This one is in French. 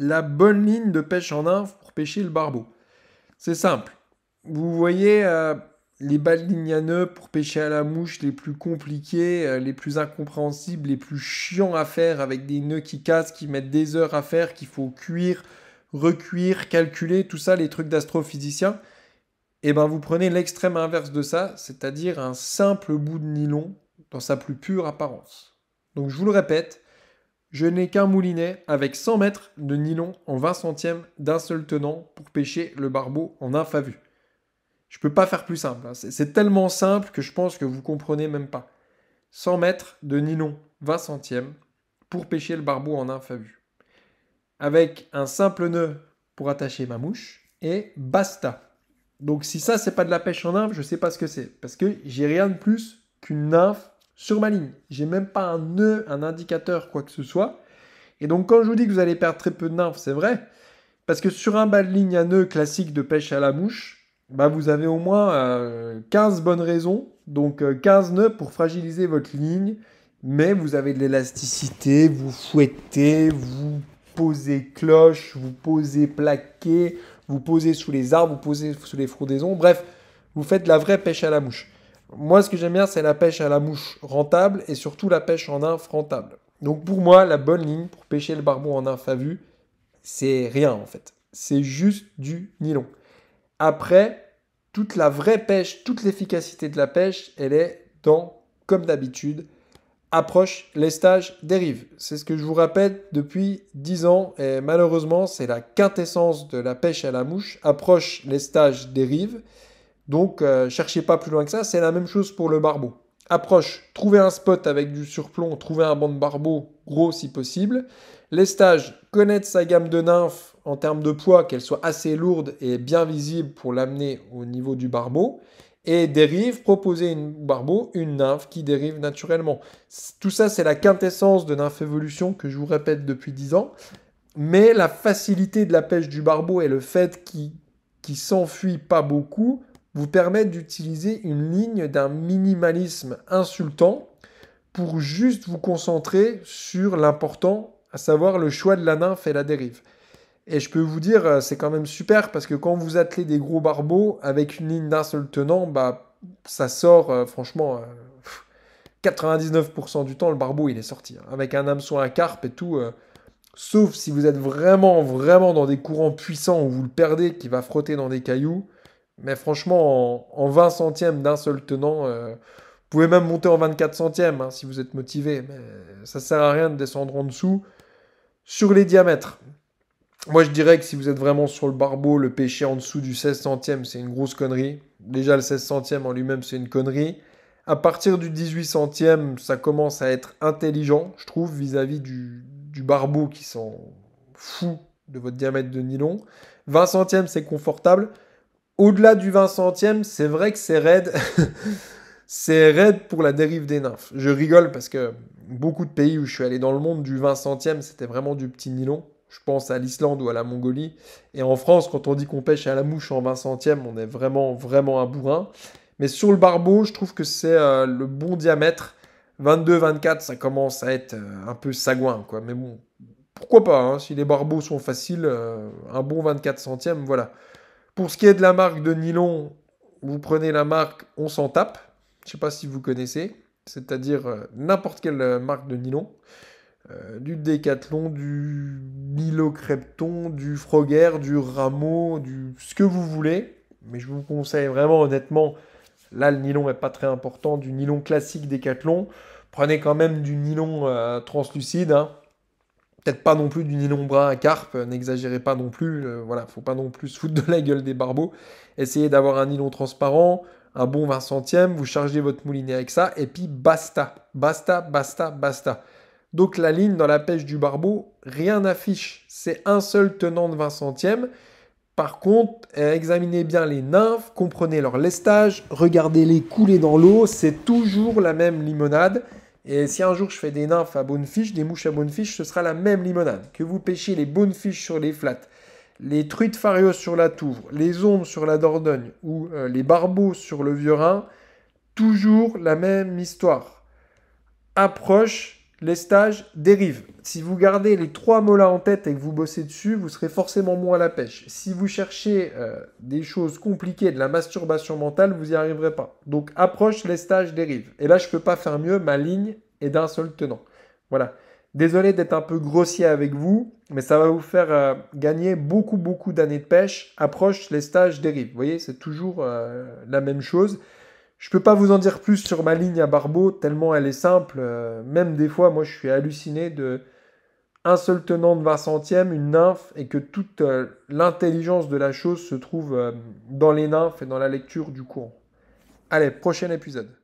la bonne ligne de pêche en nymphe pour pêcher le barbeau. C'est simple. Vous voyez euh, les balles nœuds pour pêcher à la mouche les plus compliqués, euh, les plus incompréhensibles, les plus chiants à faire avec des nœuds qui cassent, qui mettent des heures à faire, qu'il faut cuire, recuire, calculer, tout ça, les trucs d'astrophysicien. Et eh bien, vous prenez l'extrême inverse de ça, c'est-à-dire un simple bout de nylon dans sa plus pure apparence. Donc je vous le répète, je n'ai qu'un moulinet avec 100 mètres de nylon en 20 centièmes d'un seul tenant pour pêcher le barbeau en infavu. favu. Je peux pas faire plus simple. Hein. C'est tellement simple que je pense que vous ne comprenez même pas. 100 mètres de nylon 20 centièmes pour pêcher le barbeau en infavu. Avec un simple nœud pour attacher ma mouche et basta. Donc si ça c'est pas de la pêche en nymphe, je ne sais pas ce que c'est parce que j'ai rien de plus qu'une nymphe sur ma ligne. J'ai même pas un nœud, un indicateur, quoi que ce soit. Et donc quand je vous dis que vous allez perdre très peu de nymphes, c'est vrai, parce que sur un bas de ligne à nœud classique de pêche à la mouche, bah vous avez au moins 15 euh, bonnes raisons, donc 15 euh, nœuds pour fragiliser votre ligne, mais vous avez de l'élasticité, vous fouettez, vous posez cloche, vous posez plaqué, vous posez sous les arbres, vous posez sous les frondaisons, bref, vous faites la vraie pêche à la mouche. Moi, ce que j'aime bien, c'est la pêche à la mouche rentable et surtout la pêche en nymphe rentable. Donc pour moi, la bonne ligne pour pêcher le barbeau en nymphe à vue, c'est rien en fait. C'est juste du nylon. Après, toute la vraie pêche, toute l'efficacité de la pêche, elle est dans, comme d'habitude, approche, les stages dérive. C'est ce que je vous rappelle depuis 10 ans et malheureusement, c'est la quintessence de la pêche à la mouche, approche, les lestage, dérive. Donc, euh, cherchez pas plus loin que ça. C'est la même chose pour le barbeau. Approche, trouvez un spot avec du surplomb, trouvez un banc de barbeau gros si possible. Les stages, connaître sa gamme de nymphes en termes de poids, qu'elle soit assez lourde et bien visible pour l'amener au niveau du barbeau. Et dérive, proposer une barbeau, une nymphe qui dérive naturellement. Tout ça, c'est la quintessence de nymphe évolution que je vous répète depuis 10 ans. Mais la facilité de la pêche du barbeau et le fait qu'il qui s'enfuit pas beaucoup vous permettent d'utiliser une ligne d'un minimalisme insultant pour juste vous concentrer sur l'important, à savoir le choix de la nymphe et la dérive. Et je peux vous dire, euh, c'est quand même super parce que quand vous attelez des gros barbeaux avec une ligne d'un seul tenant, bah, ça sort euh, franchement. 99% euh, du temps, le barbeau, il est sorti. Hein. avec un hameçon à carpe et tout. sauf si vous êtes vraiment, vraiment dans des courants puissants où vous le perdez, qui va frotter dans des cailloux. Mais franchement, en, 20 centièmes d'un seul tenant, euh, vous pouvez même monter en 24 centièmes hein, si vous êtes motivé. Mais ça sert à rien de descendre en dessous. Sur les diamètres, moi je dirais que si vous êtes vraiment sur le barbeau, le pêcher en dessous du 16 centième, c'est une grosse connerie. Déjà le 16 centième en lui-même, c'est une connerie. À partir du 18 centième, ça commence à être intelligent, je trouve, vis-à-vis du, du barbeau qui sont fous de votre diamètre de nylon. 20 centièmes, c'est confortable. Au-delà du 20 centième, c'est vrai que c'est raide. c'est raide pour la dérive des nymphes. Je rigole parce que beaucoup de pays où je suis allé dans le monde du 20 centième, c'était vraiment du petit nylon. Je pense à l'Islande ou à la Mongolie. Et en France, quand on dit qu'on pêche à la mouche en 20 centièmes, on est vraiment, vraiment un bourrin. Mais sur le barbeau, je trouve que c'est euh, le bon diamètre. 22, 24, ça commence à être euh, un peu sagouin, quoi. Mais bon, pourquoi pas, hein. si les barbeaux sont faciles, euh, un bon 24 centièmes, voilà. Pour ce qui est de la marque de nylon, vous prenez la marque On s'en tape. Je ne sais pas si vous connaissez. C'est-à-dire euh, n'importe quelle euh, marque de nylon. Euh, du Décathlon, du Milo Crepton, du Frogger, du Rameau, du ce que vous voulez. Mais je vous conseille vraiment honnêtement, là le nylon n'est pas très important, du nylon classique Décathlon. Prenez quand même du nylon translucide. Hein peut-être pas non plus du nylon brun à carpe, n'exagérez pas non plus, euh, voilà, faut pas non plus se foutre de la gueule des barbeaux. Essayez d'avoir un nylon transparent, un bon 20 centièmes, vous chargez votre moulinet avec ça, et puis basta, basta, basta, basta. Donc la ligne dans la pêche du barbeau, rien n'affiche, c'est un seul tenant de 20 centièmes. Par contre, euh, examinez bien les nymphes, comprenez leur lestage, regardez-les couler dans l'eau, c'est toujours la même limonade. Et si un jour je fais des nymphes à fiches, des mouches à fiches, ce sera la même limonade. Que vous pêchiez les bonnes fiches sur les flats, les truites farios sur la Touvre, les ombres sur la Dordogne ou euh, les barbeaux sur le Vieux-Rhin, toujours la même histoire. Approche les stages dérivent. Si vous gardez les trois mots là en tête et que vous bossez dessus, vous serez forcément moins à la pêche. Si vous cherchez euh, des choses compliquées, de la masturbation mentale, vous n'y arriverez pas. Donc approche, les stages dérivent. Et là, je ne peux pas faire mieux, ma ligne est d'un seul tenant. Voilà. Désolé d'être un peu grossier avec vous, mais ça va vous faire euh, gagner beaucoup, beaucoup d'années de pêche. Approche, les stages dérivent. Vous voyez, c'est toujours euh, la même chose. Je peux pas vous en dire plus sur ma ligne à Barbeau, tellement elle est simple. Euh, même des fois, moi, je suis halluciné de un seul tenant de 20 centièmes, une nymphe, et que toute euh, l'intelligence de la chose se trouve euh, dans les nymphes et dans la lecture du courant. Allez, prochain épisode.